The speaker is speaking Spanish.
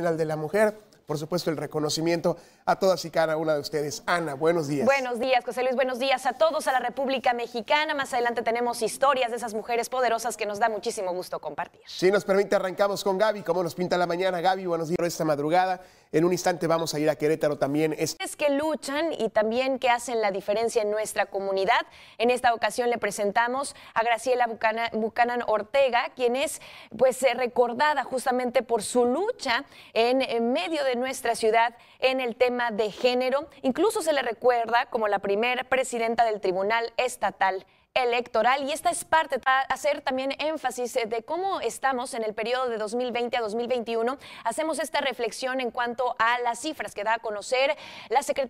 de la Mujer. Por supuesto, el reconocimiento a todas y cada una de ustedes. Ana, buenos días. Buenos días, José Luis. Buenos días a todos, a la República Mexicana. Más adelante tenemos historias de esas mujeres poderosas que nos da muchísimo gusto compartir. Si nos permite, arrancamos con Gaby. ¿Cómo nos pinta la mañana, Gaby? Buenos días esta madrugada. En un instante vamos a ir a Querétaro también. Es que luchan y también que hacen la diferencia en nuestra comunidad. En esta ocasión le presentamos a Graciela Bucanan Ortega, quien es pues eh, recordada justamente por su lucha en, en medio de nuestra ciudad en el tema de género. Incluso se le recuerda como la primera presidenta del Tribunal Estatal electoral. Y esta es parte de hacer también énfasis eh, de cómo estamos en el periodo de 2020 a 2021. Hacemos esta reflexión en cuanto a las cifras que da a conocer la Secretaría